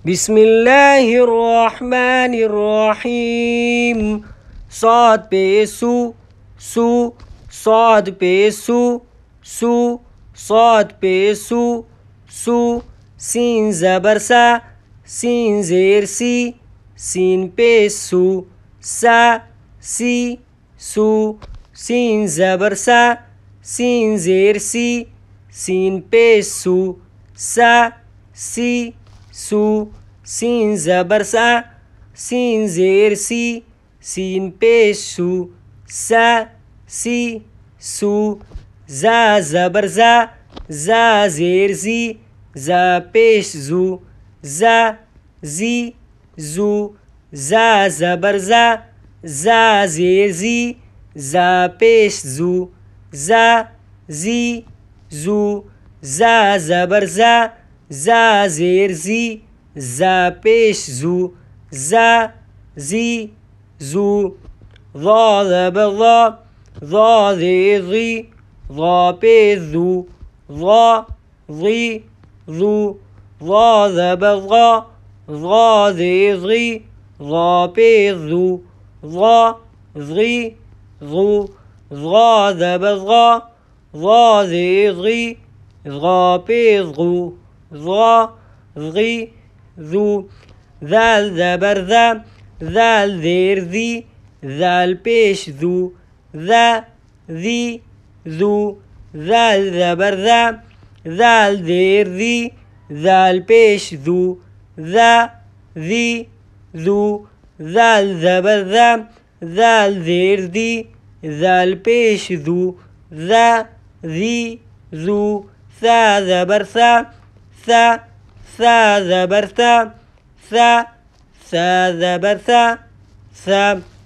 بسم الله الرحمن الرحيم صاد بيسو سو صاد بيسو سو صاد بيسو سو سين زبرسا سين زير سي سين بيسو سا سي سو سين زبرسا سين زير سي سين بيسو سا سي सू सीन ज़बर सा सीन ज़ेर सी सीन पेश सू सा सी सू ज़ा ज़बर ज़ा ज़ा ज़ेर ज़ी ज़ा पेश ज़ू ज़ा ज़ी ज़ू ज़ा ज़बर ज़ा ज़ा ज़ेर ज़ी ज़ा पेश ज़ू ज़ा ज़ी ज़ू ज़ा ज़बर ज़ा زا زير زي زا بيش زو زا زي زو ضا ذب ضا ضا ذي ضي ضا بي ذو ضا ضي ذو ضا ذب ضا ضا ذي ضي ضا بي ذو ضا ضي ضو ضا ذب ضا ضا ذي ضي ضا بي ضو ظا غي ذو ذال زبر ذا ذال زیر ذی ذال پیش ذو ذا ذی ذو ذال زبر ذا ذال زیر ذی ذال پیش ذو ذا ذی ذو ذال زبر ذا ذال زیر ذی ذال پیش ذو ذا ذی ذو ثا زبر ثا ثا ثا زبر ثا ثا ثا زبر ثا ثا